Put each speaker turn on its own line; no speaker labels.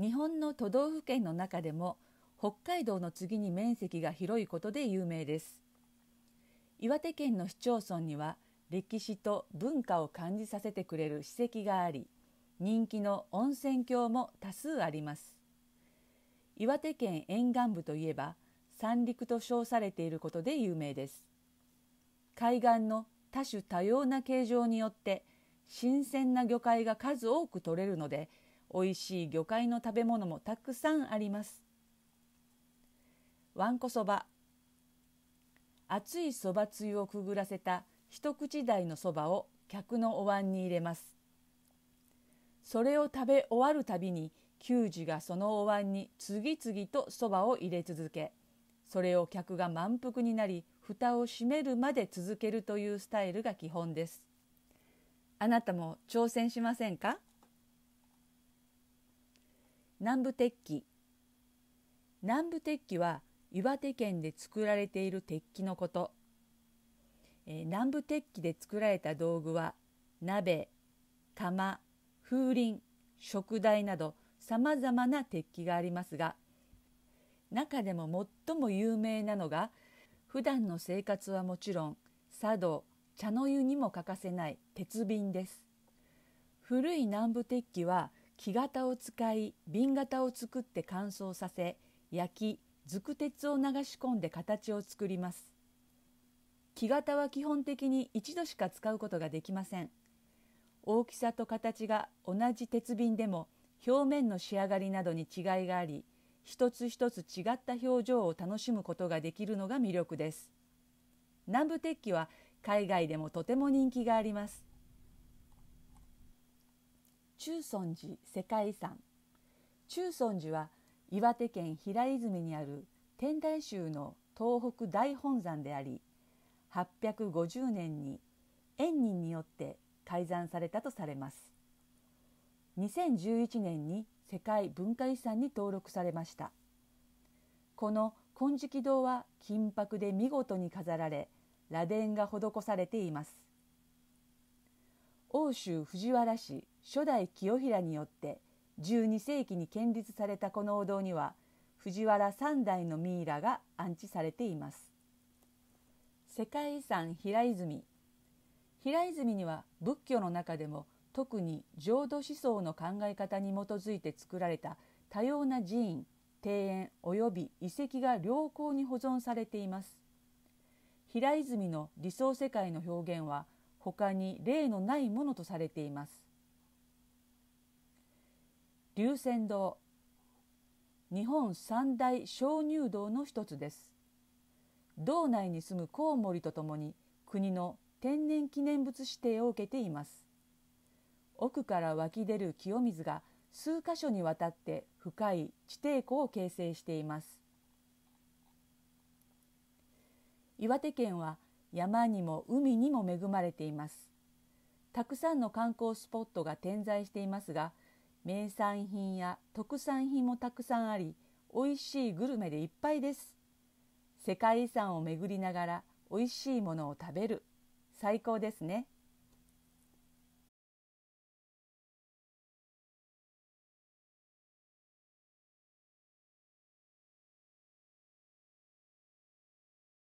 日本の都道府県の中でも北海道の次に面積が広いことで有名です岩手県の市町村には歴史と文化を感じさせてくれる史跡があり人気の温泉郷も多数あります岩手県沿岸部といえば三陸と称されていることで有名です海岸の多種多様な形状によって新鮮な魚介が数多く取れるのでおいしい魚介の食べ物もたくさんありますわんこそば熱いそばつゆをくぐらせた一口大のそばを客のお椀に入れますそれを食べ終わるたびに給仕がそのお椀に次々とそばを入れ続けそれを客が満腹になり蓋を閉めるまで続けるというスタイルが基本ですあなたも挑戦しませんか南部鉄器南部鉄器は岩手県で作られている鉄器のこと、えー、南部鉄器で作られた道具は鍋釜風鈴食台などさまざまな鉄器がありますが中でも最も有名なのが普段の生活はもちろん茶道茶の湯にも欠かせない鉄瓶です古い南部鉄器は木型を使い瓶型を作って乾燥させ焼きく鉄を流し込んで形を作ります木型は基本的に一度しか使うことができません大きさと形が同じ鉄瓶でも表面の仕上がりなどに違いがあり一つ一つ違った表情を楽しむことができるのが魅力です南部鉄器は海外でもとても人気があります中尊寺世界遺産中尊寺は岩手県平泉にある天台宗の東北大本山であり850年に円人によって改ざんされたとされます2011年に世界文化遺産に登録されましたこの金色堂は金箔で見事に飾られ螺鈿が施されています欧州藤原氏初代清平によって12世紀に建立されたこのお堂には藤原三代のミイラが安置されています世界遺産平泉平泉には仏教の中でも特に浄土思想の考え方に基づいて作られた多様な寺院庭園及び遺跡が良好に保存されています平泉の理想世界の表現は他に例のないものとされています龍泉堂日本三大鍾乳洞の一つです道内に住むコウモリとともに国の天然記念物指定を受けています奥から湧き出る清水が数箇所にわたって深い地底湖を形成しています岩手県は山にも海にも恵まれていますたくさんの観光スポットが点在していますが名産品や特産品もたくさんあり美味しいグルメでいっぱいです世界遺産を巡りながら美味しいものを食べる最高ですね